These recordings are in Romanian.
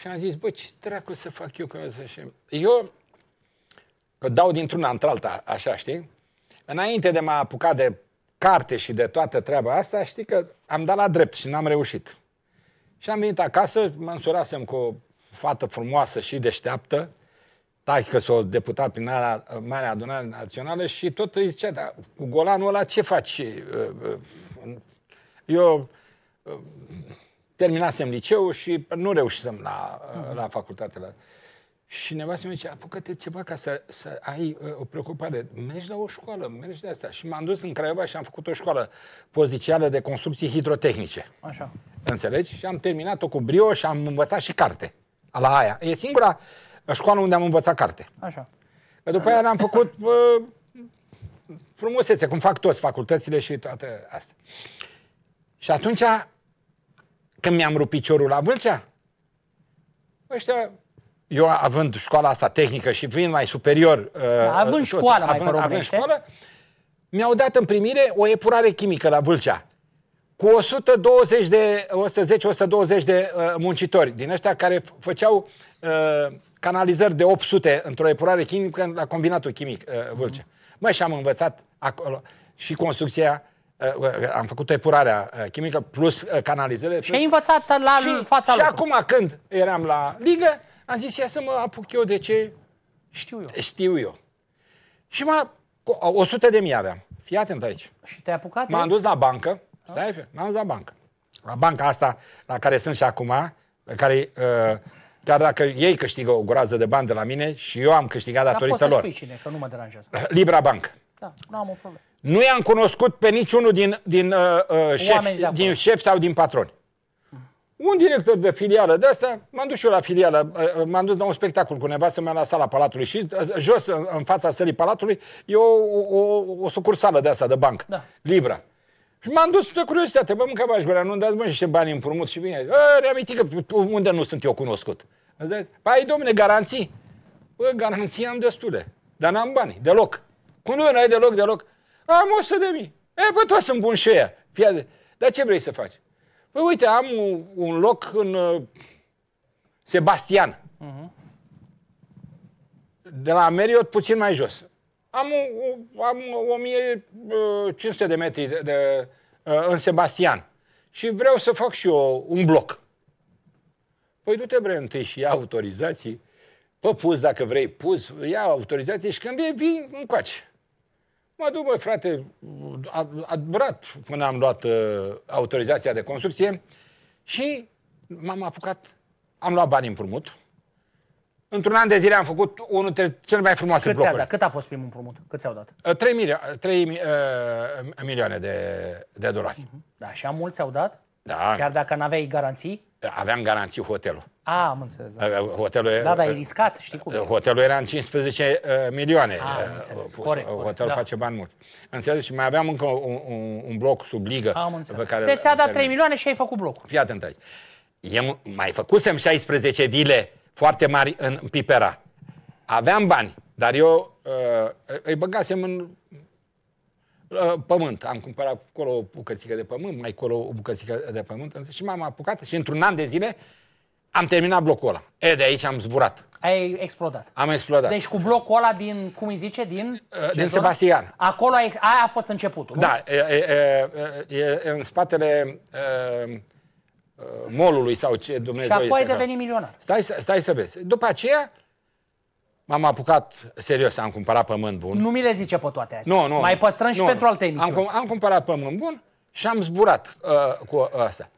Și am zis, bă, ce dracu să fac eu? Că Și Eu, că dau dintr-una într-alta, așa, știi? Înainte de m-a apucat de carte și de toată treaba asta, știi că am dat la drept și n-am reușit. Și am venit acasă, mă însurasem cu o fată frumoasă și deșteaptă, taică s-o deputat prin Marea Adunare Națională și tot îi zicea, da, cu golanul ăla ce faci? Uh, uh, eu uh, terminasem liceul și nu reușisem la, mhm. la facultate. La... Și nevastă mi zice, apucă-te ceva ca să, să ai uh, o preocupare. Mergi la o școală, mergi de asta. Și m-am dus în Craiova și am făcut o școală pozițială de construcții hidrotehnice. Așa. Înțelegi? Și am terminat-o cu brio și am învățat și carte. La aia. E singura școală unde am învățat carte. Așa. Că după aia am făcut bă, frumusețe, cum fac toți facultățile și toate astea. Și atunci când mi-am rupt piciorul la Vâlcea, ăștia, eu având școala asta tehnică și fiind mai superior... Uh, da, având tot, școală, având, mai având școală, mi-au dat în primire o epurare chimică la Vâlcea cu 120 de, 110-120 de uh, muncitori din ăștia care făceau uh, canalizări de 800 într-o epurare chimică la combinatul chimic uh, Vâlcea. Mă, și am învățat acolo și construcția Eh, am făcut epurarea eh, chimică plus eh, canalizele. Și ai învățat la și, fața Și lui. acum când eram la ligă, am zis, ia să mă apuc eu de ce știu eu. Știu eu. Și o 100 de mii aveam. Fii atent aici. Și te-ai apucat? M-am dus la bancă. Ah. Stai, m-am dus la bancă. La banca asta la care sunt și acum, care uh, chiar dacă ei câștigă o groază de bani de la mine și eu am câștigat Dar să spui Cine, că nu mă deranjează. Libra Bank. Da, nu am o problemă. Nu i-am cunoscut pe niciunul din, din, uh, uh, șef, din șef sau din patroni. Un director de filială de asta, m-am dus și eu la filială, uh, uh, m-am dus la un spectacol cu nevastă mea la sala Palatului și uh, jos, în fața sălii Palatului, e o, o, o sucursală de asta, de banc, da. Libra. Și m-am dus de curiozitate, bă, mâncă bași gura, nu-mi dați, mă, niște bani împrumut și bine. Ă, reaminti că unde nu sunt eu cunoscut. Păi, domne, garanții? Bă, garanții am destule, dar n-am bani, deloc. Cu nu n-ai deloc, deloc. Am 100 de mii. E, bă, toți sunt buni și ea. Dar ce vrei să faci? Păi uite, am un, un loc în uh, Sebastian. Uh-huh. De la Meriot, puțin mai jos. Am, o, am 1500 uh, de metri de, de, uh, în Sebastian. Și vreau să fac și eu un bloc. Păi du-te, vrei întâi și ia autorizații. Pă, pus dacă vrei, pus, ia autorizații și când vii, vin, încoace. Mă duc, băi, frate, a, durat până am luat uh, autorizația de construcție și m-am apucat, am luat bani împrumut. Într-un an de zile am făcut unul dintre cele mai frumoase Cât blocuri. Cât a fost primul împrumut? Cât ți-au dat? 3, uh, milio- 3 uh, milioane de, de dolari. Uh-huh. Da, și am mulți au dat? Da. Chiar dacă nu aveai garanții? Aveam garanții hotelul. A, am înțeles. Da. Hotelul, da, da, e riscat, știi cum. Hotelul era în 15 uh, milioane. A, uh, am înțeles. Pus. Corect, hotelul da. face bani mulți. Înțeles? Și mai aveam încă un, un, un bloc sub ligă. Am înțeles. Pe care Te ți-a dat 3 milioane și ai făcut blocul. Fii atent aici. Eu mai făcusem 16 vile foarte mari în Pipera. Aveam bani, dar eu uh, îi băgasem în Uh, pământ. Am cumpărat acolo o bucățică de pământ, mai acolo o bucățică de pământ însă și m-am apucat și într-un an de zile am terminat blocul ăla. E, de aici am zburat. Ai explodat. Am explodat. Deci cu blocul ăla din, cum îi zice, din? Uh, din Sebastian. Acolo ai, aia a fost începutul, da, nu? Da, e, e, e, e în spatele e, molului sau ce Dumnezeu Și apoi ai da. devenit milionar. Stai, stai să vezi. După aceea, M-am apucat serios, am cumpărat pământ bun. Nu mi le zice pe toate astea. Nu, nu. Mai păstrăm și nu, pentru alte emisiuni. Am, am cumpărat pământ bun și am zburat uh, cu asta.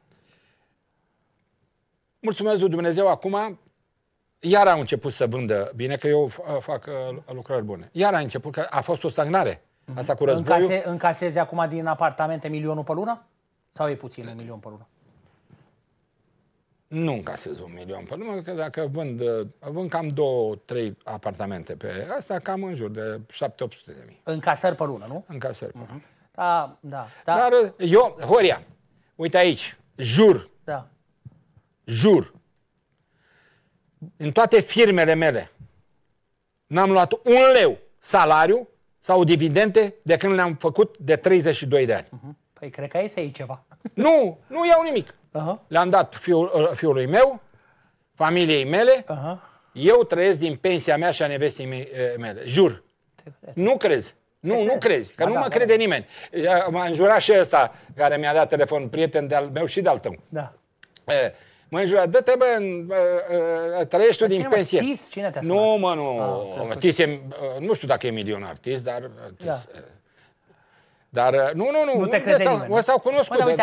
Mulțumesc lui Dumnezeu, acum iar au început să vândă bine, că eu uh, fac uh, lucrări bune. Iar a început, că a fost o stagnare. Mhm. Asta cu războiul. Încase, încasezi acum din apartamente milionul pe lună? Sau e puțin un milion pe lună? nu încasez un milion pe lună, că dacă vând, vând cam două, trei apartamente pe asta, cam în jur de 7-800 de mii. Încasări pe lună, nu? Încasări pe mhm. lună. Da, da, da. Dar eu, Horia, uite aici, jur, da. jur, în toate firmele mele, n-am luat un leu salariu sau dividende de când le-am făcut de 32 de ani. Mhm. Păi cred că ai să iei ceva. Nu, nu iau nimic uh-huh. le-am dat fiul, ă, fiului meu, familiei mele, uh-huh. eu trăiesc din pensia mea și a nevestii mele. Jur. Nu crezi. Nu, crezi. nu crezi, că da, nu mă da, crede da. nimeni. M-a înjurat și ăsta care mi-a dat telefon, prieten de-al meu și de-al tău. Da. E, mă înjura, dă-te bă, trăiești tu din cine, pensie. Mă, tis? Cine te-a nu, mă, nu. Ah, tis e, nu știu dacă e milionar, Tis, dar... Tis, da. Dar nu, nu, nu. Nu te crede nimeni. Asta o cunosc. Bă, da, uite,